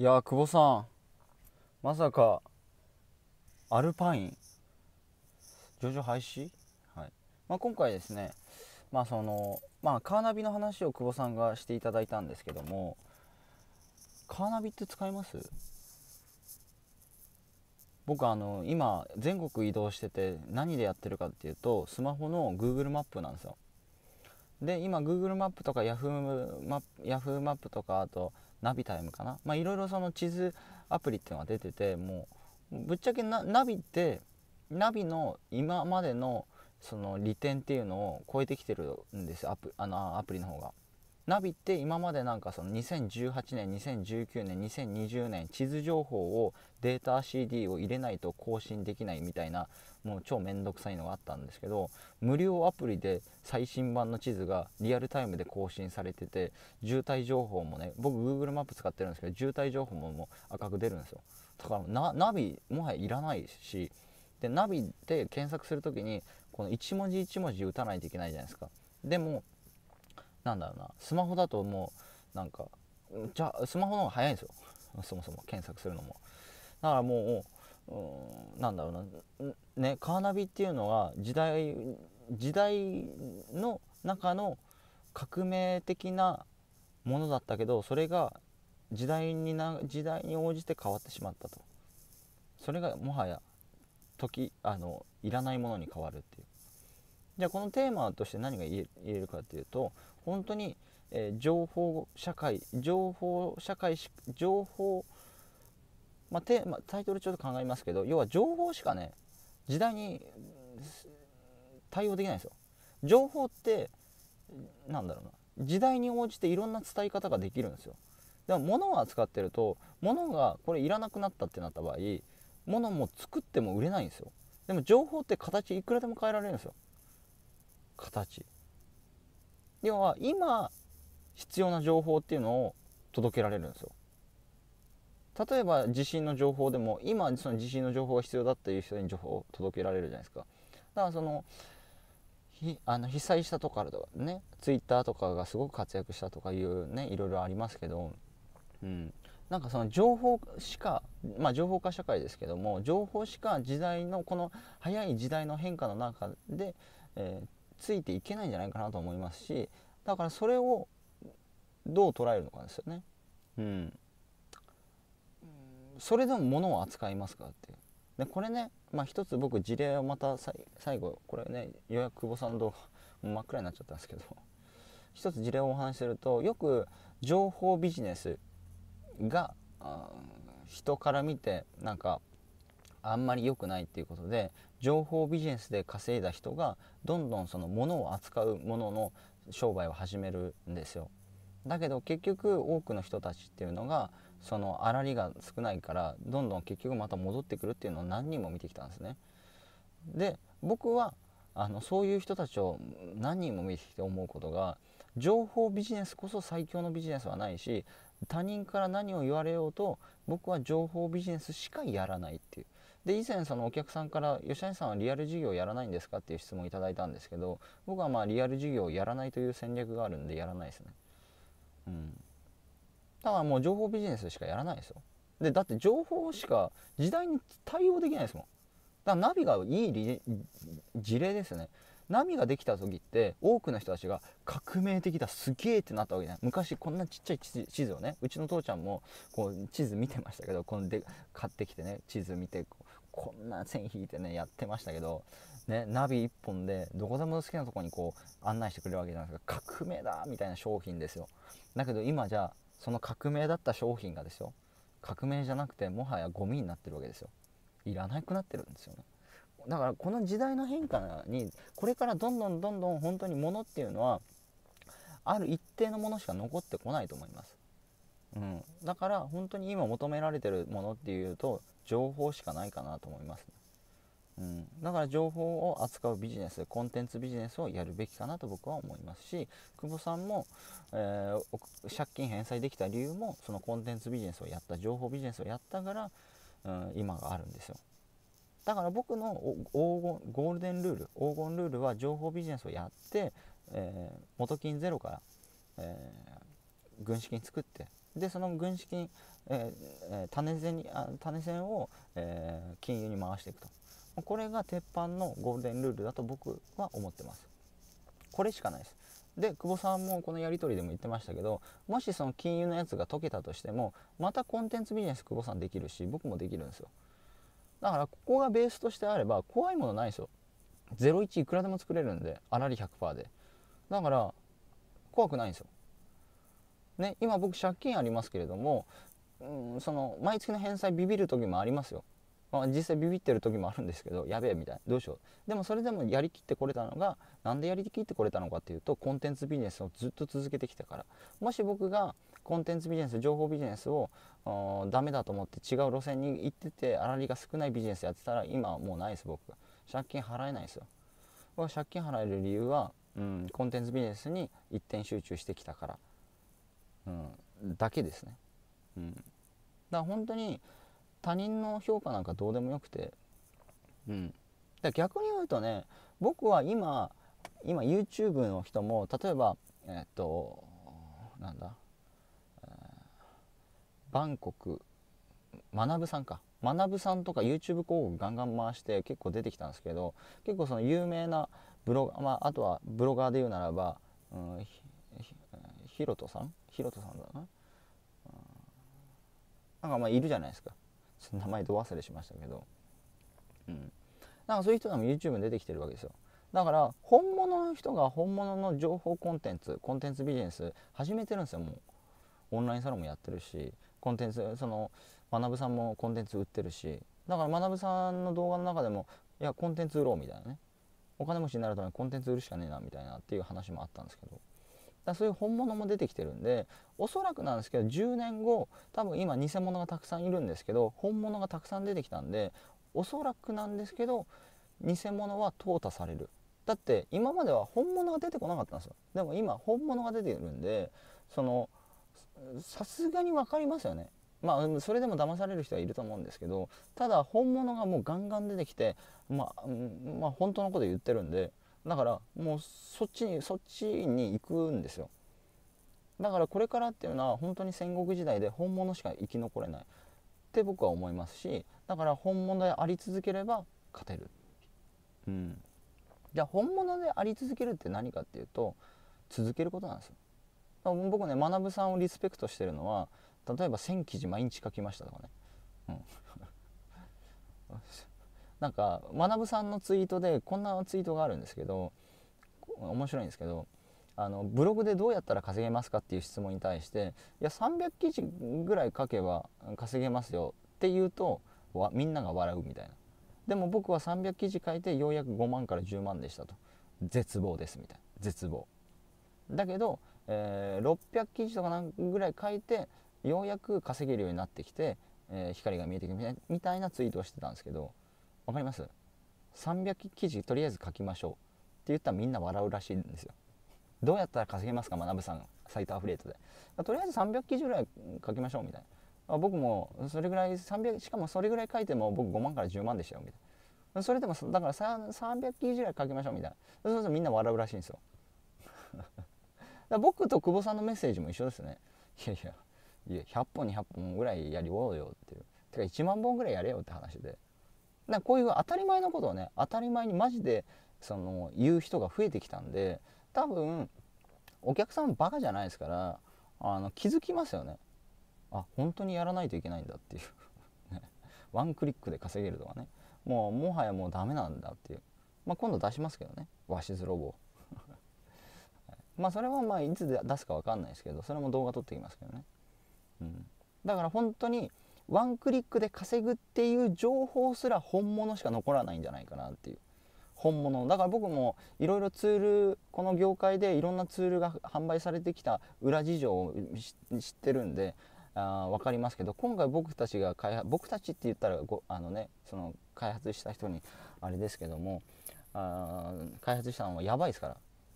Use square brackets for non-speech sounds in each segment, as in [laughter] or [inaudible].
いや久保さんまさかアルパイン徐々廃止、はいまあ、今回ですね、まあそのまあ、カーナビの話を久保さんがしていただいたんですけどもカーナビって使います僕あの今全国移動してて何でやってるかっていうとスマホの Google マップなんですよで今 Google マップとか Yahoo マップ Yahoo マップとかあとナビタイムかなまいろいろその地図アプリっていうのが出ててもうぶっちゃけナビってナビの今までのその利点っていうのを超えてきてるんですアプあのアプリの方が。ナビって今までなんかその2018年2019年2020年地図情報をデータ CD を入れないと更新できないみたいなもう超めんどくさいのがあったんですけど無料アプリで最新版の地図がリアルタイムで更新されてて渋滞情報もね僕 Google マップ使ってるんですけど渋滞情報ももう赤く出るんですよだからナビもはやいらないしでナビで検索する時にこの1文字1文字打たないといけないじゃないですかでもなんだろうなスマホだともうなんかじゃスマホの方が早いんですよそもそも検索するのもだからもううんなんだろうなねカーナビっていうのは時代時代の中の革命的なものだったけどそれが時代にな時代に応じて変わってしまったとそれがもはや時あのいらないものに変わるっていうじゃあこのテーマとして何が言えるかっていうと本当に、えー、情報社会情報社会情報、まあテまあ、タイトルちょっと考えますけど要は情報しかね時代に対応できないんですよ。情報ってなんだろうな時代に応じていろんな伝え方ができるんですよ。でも物を扱ってると物がこれいらなくなったってなった場合物も作っても売れないんですよ。でも情報って形いくらでも変えられるんですよ。形。要は今必要な情報っていうのを届けられるんですよ例えば地震の情報でも今その地震の情報が必要だっていう人に情報を届けられるじゃないですかだからそのあの被災したとかとかねツイッターとかがすごく活躍したとかいうねいろいろありますけど、うん、なんかその情報しかまあ情報化社会ですけども情報しか時代のこの早い時代の変化の中で、えー、ついていけないんじゃないかなと思いますしだからそれをどう捉えるのかですよね。うん、それでも物を扱いますかってでこれね、まあ、一つ僕事例をまた最後これね予約や久保さんと真っ暗になっちゃったんですけど一つ事例をお話しするとよく情報ビジネスが人から見てなんかあんまり良くないっていうことで情報ビジネスで稼いだ人がどんどんその物を扱うものの商売を始めるんですよ。だけど結局多くの人たちっていうのがその粗利が少ないからどんどん結局また戻ってくるっていうのを何人も見てきたんですね。で僕はあのそういう人たちを何人も見てきて思うことが情報ビジネスこそ最強のビジネスはないし他人から何を言われようと僕は情報ビジネスしかやらないっていうで以前そのお客さんから吉谷さんはリアル授業やらないんですかっていう質問いただいたんですけど僕はまあリアル授業をやらないという戦略があるんでやらないですね。うん、だからもう情報ビジネスしかやらないですよ。でだって情報しか時代に対応できないですもん。だからナビがいい事例ですね。波ができた時って多くの人たちが革命的だすげえってなったわけじゃない昔こんなちっちゃい地図をねうちの父ちゃんもこう地図見てましたけどこので買ってきてね地図見てこんな線引いてねやってましたけど、ね、ナビ1本でどこでも好きなとこにこう案内してくれるわけじゃないですか革命だみたいな商品ですよだけど今じゃあその革命だった商品がですよ革命じゃなくてもはやゴミになってるわけですよいらなくなってるんですよねだからこの時代の変化にこれからどんどんどんどん本当にものっていうのはある一定のものしか残ってこないと思います、うん、だから本当に今求められてるものっていうと情報しかないかなと思います、ね、うん、だから情報を扱うビジネスコンテンツビジネスをやるべきかなと僕は思いますし久保さんも、えー、借金返済できた理由もそのコンテンツビジネスをやった情報ビジネスをやったから、うん、今があるんですよだから僕の黄金ゴールデンルール黄金ルールは情報ビジネスをやって、えー、元金ゼロから、えー、軍資金作ってでその軍資金、えー、種銭にあ種銭を、えー、金融に回していくとこれが鉄板のゴールデンルールだと僕は思ってますこれしかないですで久保さんもこのやり取りでも言ってましたけどもしその金融のやつが解けたとしてもまたコンテンツビジネス久保さんできるし僕もできるんですよだからここがベースとしてあれば怖いものないですよ01いくらでも作れるんであらり100%でだから怖くないんですよね今僕借金ありますけれども、うん、その毎月の返済ビビる時もありますよまあ、実際ビビってる時もあるんですけどやべえみたいなどうしようでもそれでもやりきってこれたのがなんでやりきってこれたのかっていうとコンテンツビジネスをずっと続けてきたからもし僕がコンテンツビジネス情報ビジネスをダメだと思って違う路線に行ってて粗利が少ないビジネスやってたら今はもうないです僕借金払えないですよ借金払える理由は、うん、コンテンツビジネスに一点集中してきたから、うん、だけですね、うん、だから本当に他人の評価なんかどうでもよくて、うん、だ逆に言うとね僕は今今 YouTube の人も例えばえっとなんだバンコク学さんか学さんとか YouTube 広告ガンガン回して結構出てきたんですけど結構その有名なブロガー、まあ、あとはブロガーで言うならば、うん、ひひろとさんひろとさんだな、なんかまあいるじゃないですか名前ど忘れしましたけど、うん、なんかそういう人でも YouTube に出てきてるわけですよだから本物の人が本物の情報コンテンツコンテンツビジネス始めてるんですよもうオンラインサロンもやってるしコンテンツその学さんもコンテンツ売ってるしだから学さんの動画の中でもいやコンテンツ売ろうみたいなねお金持ちになるためにコンテンツ売るしかねえなみたいなっていう話もあったんですけどだそういう本物も出てきてるんでおそらくなんですけど10年後多分今偽物がたくさんいるんですけど本物がたくさん出てきたんでおそらくなんですけど偽物は淘汰されるだって今までは本物が出てこなかったんですよでも今本物が出てるんでそのさすがに分かりますよね。まあ、それでも騙される人はいると思うんですけどただ本物がもうガンガン出てきて、まあ、まあ本当のこと言ってるんでだからもうそっちにそっちに行くんですよだからこれからっていうのは本当に戦国時代で本物しか生き残れないって僕は思いますしだから本物であり続ければ勝てる、うん、じゃあ本物であり続けるって何かっていうと続けることなんですよ僕ね学さんをリスペクトしてるのは例えば1,000記事毎日書きましたとかね、うん、[laughs] なんか学さんのツイートでこんなツイートがあるんですけど面白いんですけどあのブログでどうやったら稼げますかっていう質問に対していや300記事ぐらい書けば稼げますよって言うとわみんなが笑うみたいなでも僕は300記事書いてようやく5万から10万でしたと絶望ですみたいな絶望だけどえー、600記事とかぐらい書いてようやく稼げるようになってきて、えー、光が見えてくるみたいなツイートをしてたんですけど分かります300記事とりあえず書きましょうって言ったらみんな笑うらしいんですよどうやったら稼げますか学、ぶさんサイトアフレートでとりあえず300記事ぐらい書きましょうみたいな僕もそれぐらい300しかもそれぐらい書いても僕5万から10万でしたよみたいなそれでもだから300記事ぐらい書きましょうみたいなそうするとみんな笑うらしいんですよら僕と久保さんのメッセージも一緒ですねいやいやいや100本200本ぐらいやりおうよっていうてか1万本ぐらいやれよって話でだこういう当たり前のことをね当たり前にマジでその言う人が増えてきたんで多分お客さんバカじゃないですからあの気づきますよねあ本当にやらないといけないんだっていう [laughs] ね、ワンクリックで稼げるとかねもうもはやもうダメなんだっていう、まあ、今度出しますけどね鷲津ロボまあそれもまあいつ出すか分かんないですけどそれも動画撮ってきますけどね、うん、だから本当にワンクリックで稼ぐっていう情報すら本物しか残らないんじゃないかなっていう本物だから僕もいろいろツールこの業界でいろんなツールが販売されてきた裏事情を知ってるんであ分かりますけど今回僕たちが開発僕たちって言ったらごあのねその開発した人にあれですけどもあ開発したのはやばいですか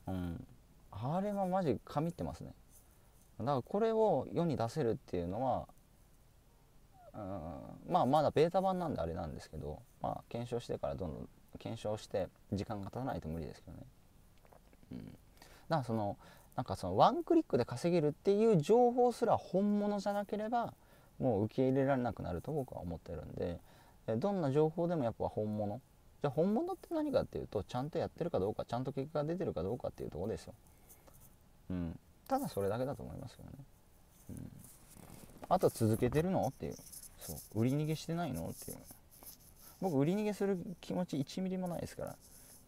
ら、うん、あれはマジ神ってますねだからこれを世に出せるっていうのはうんまあまだベータ版なんであれなんですけど、まあ、検証してからどんどん検証して時間が経たないと無理ですけどね、うん、だからそのなんかそのワンクリックで稼げるっていう情報すら本物じゃなければもう受け入れられなくなると僕は思ってるんでどんな情報でもやっぱ本物じゃあ本物って何かっていうとちゃんとやってるかどうかちゃんと結果が出てるかどうかっていうとこですよただそれだけだと思いますけどね、うん、あとは続けてるのっていうそう売り逃げしてないのっていう僕売り逃げする気持ち1ミリもないですから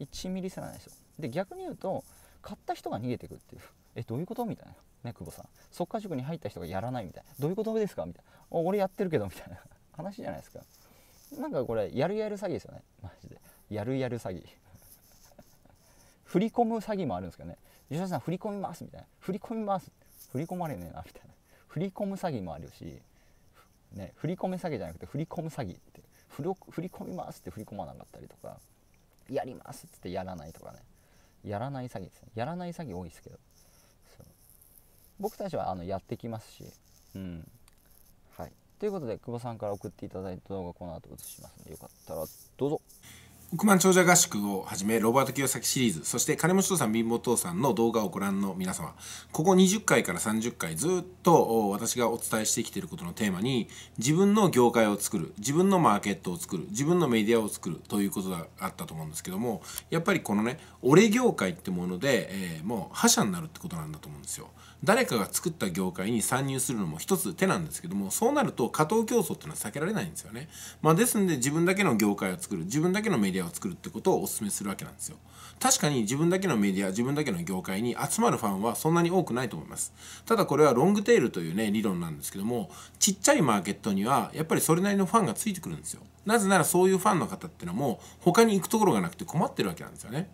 1ミリすらないですよで逆に言うと買った人が逃げてくっていうえどういうことみたいなね久保さん速稼塾に入った人がやらないみたいなどういうことですかみたいな俺やってるけどみたいな話じゃないですかなんかこれやるやる詐欺ですよねマジでやるやる詐欺 [laughs] 振り込む詐欺もあるんですけどね吉田さん振り込みますみたいな振り込みます振り込まれねえなみたいな振り込む詐欺もあるし、ね、振り込め詐欺じゃなくて振り込む詐欺って振り込みますって振り込まなかったりとかやりますっつってやらないとかねやらない詐欺ですねやらない詐欺多いですけど僕たちはあのやってきますしうんはいということで久保さんから送っていただいた動画この後映しますのでよかったらどうぞ億万長者合宿をはじめロバート清崎シリーズそして金持ち父さん貧乏父さんの動画をご覧の皆様ここ20回から30回ずっと私がお伝えしてきていることのテーマに自分の業界を作る自分のマーケットを作る自分のメディアを作るということがあったと思うんですけどもやっぱりこのね俺業界ってもので、えー、もう覇者になるってことなんだと思うんですよ。誰かが作った業界に参入するのも一つ手なんですけどもそうなると過当競争っていうのは避けられないんですよね、まあ、ですんで自分だけの業界を作る自分だけのメディアを作るってことをお勧めするわけなんですよ確かに自分だけのメディア自分だけの業界に集まるファンはそんなに多くないと思いますただこれはロングテールというね理論なんですけどもちっちゃいマーケットにはやっぱりそれなりのファンがついてくるんですよなぜならそういうファンの方ってのも他に行くところがなくて困ってるわけなんですよね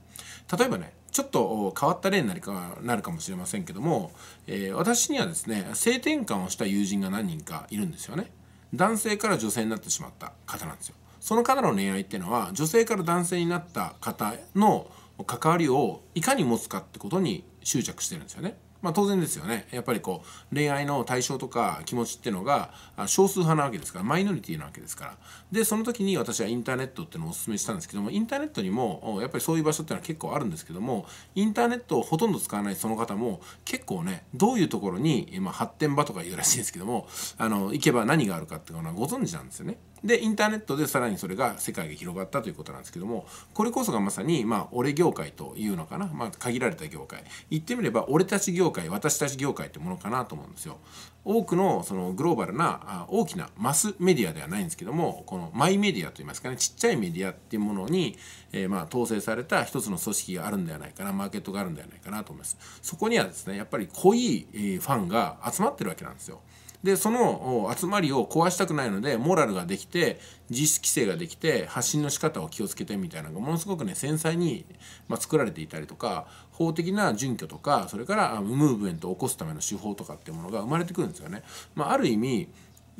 例えばねちょっと変わった例になるかなるかもしれませんけども、えー、私にはですね性転換をした友人が何人かいるんですよね男性から女性になってしまった方なんですよその方の恋愛っていうのは女性から男性になった方の関わりをいかに持つかってことに執着してるんですよねまあ、当然ですよねやっぱりこう恋愛の対象とか気持ちってのが少数派なわけですからマイノリティなわけですからでその時に私はインターネットっていうのをおすすめしたんですけどもインターネットにもやっぱりそういう場所っていうのは結構あるんですけどもインターネットをほとんど使わないその方も結構ねどういうところに、まあ、発展場とか言うらしいんですけどもあの行けば何があるかっていうのはご存知なんですよね。でインターネットでさらにそれが世界が広がったということなんですけどもこれこそがまさにまあ俺業界というのかな、まあ、限られた業界言ってみれば俺たち業界私たち業界ってものかなと思うんですよ。多くのそのグローバルな大きなマスメディアではないんですけどもこのマイメディアといいますかねちっちゃいメディアっていうものに、えー、まあ統制された一つの組織があるんではないかなマーケットがあるんではないかなと思います。そこにはですねやっぱり濃いファンが集まってるわけなんですよ。でその集まりを壊したくないのでモラルができて自主規制ができて発信の仕方を気をつけてみたいなのがものすごくね繊細に、ま作られていたりとか法的な準拠とかそれからムーブメントを起こすための手法とかっていうものが生まれてくるんですよね。まあ、ある意味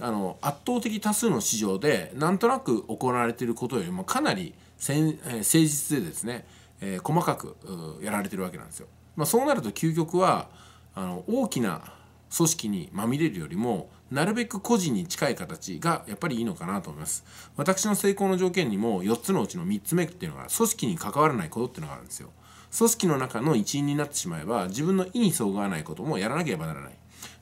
あの圧倒的多数の市場でなんとなく行われていることよりもかなり誠実でですね、えー、細かくやられてるわけなんですよ。まあ、そうなると究極はあの大きな組織にまみれるよりもなるべく個人に近い形がやっぱりいいのかなと思います私の成功の条件にも4つのうちの3つ目っていうのが組織に関わらないことっていうのがあるんですよ組織の中の一員になってしまえば自分の意にそぐわないこともやらなければならない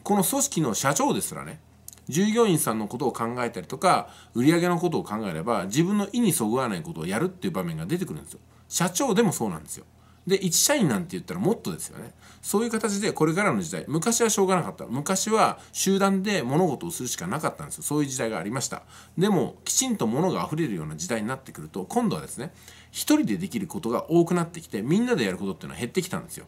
この組織の社長ですらね従業員さんのことを考えたりとか売上のことを考えれば自分の意にそぐわないことをやるっていう場面が出てくるんですよ社長でもそうなんですよで1社員なんて言ったらもっとですよねそういう形でこれからの時代昔はしょうがなかった昔は集団で物事をするしかなかったんですよそういう時代がありましたでもきちんと物が溢れるような時代になってくると今度はですね一人でできることが多くなってきてみんなでやることっていうのは減ってきたんですよ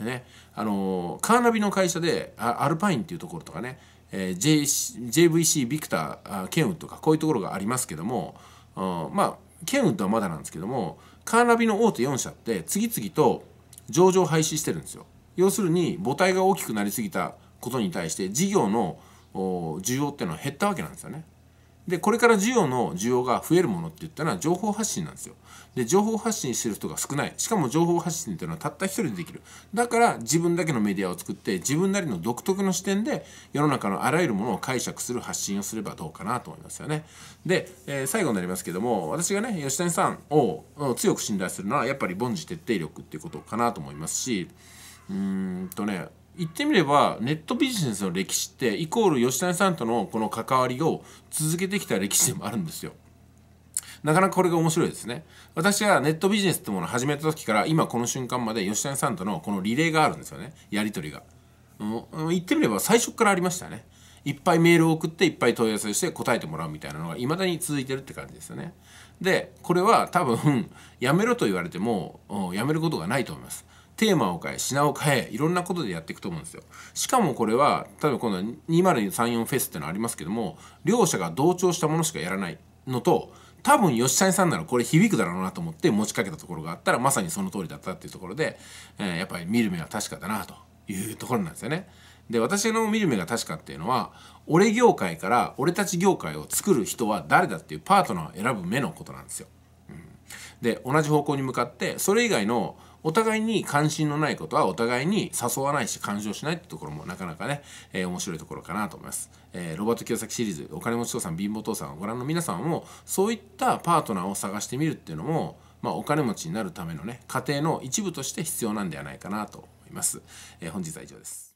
ねあのカーナビの会社でアルパインっていうところとかね、えー、JVC ビクターケンウッドとかこういうところがありますけども、うん、まあケンウッドはまだなんですけどもカーナビの大手4社って次々と上場廃止してるんですよ。要するに母体が大きくなりすぎたことに対して事業の需要っていうのは減ったわけなんですよね。でこれから需要の需要が増えるものって言ったら情報発信なんですよで情報発信してる人が少ないしかも情報発信っていうのはたった一人でできるだから自分だけのメディアを作って自分なりの独特の視点で世の中のあらゆるものを解釈する発信をすればどうかなと思いますよねで、えー、最後になりますけども私がね吉谷さんを強く信頼するのはやっぱり凡事徹底力っていうことかなと思いますしうーんとね言ってみればネットビジネスの歴史ってイコール吉谷さんとのこの関わりを続けてきた歴史でもあるんですよ。なかなかこれが面白いですね。私がネットビジネスってものを始めた時から今この瞬間まで吉谷さんとのこのリレーがあるんですよね。やり取りが。うん、言ってみれば最初からありましたね。いっぱいメールを送っていっぱい問い合わせして答えてもらうみたいなのがまだに続いてるって感じですよね。で、これは多分やめろと言われてもやめることがないと思います。テーマを変え品を変えいろんなことでやっていくと思うんですよしかもこれは多分今度2034フェスってのありますけども両者が同調したものしかやらないのと多分吉谷さんならこれ響くだろうなと思って持ちかけたところがあったらまさにその通りだったっていうところで、えー、やっぱり見る目は確かだなというところなんですよね。で私の見る目が確かっていうのは俺業界から俺たち業界を作る人は誰だっていうパートナーを選ぶ目のことなんですよ。うん、で同じ方向に向かってそれ以外のお互いに関心のないことはお互いに誘わないし干渉しないってところもなかなかね、えー、面白いところかなと思います、えー、ロバート清崎シリーズ「お金持ち父さん貧乏父さん」をご覧の皆さんもそういったパートナーを探してみるっていうのも、まあ、お金持ちになるためのね過程の一部として必要なんではないかなと思います、えー、本日は以上です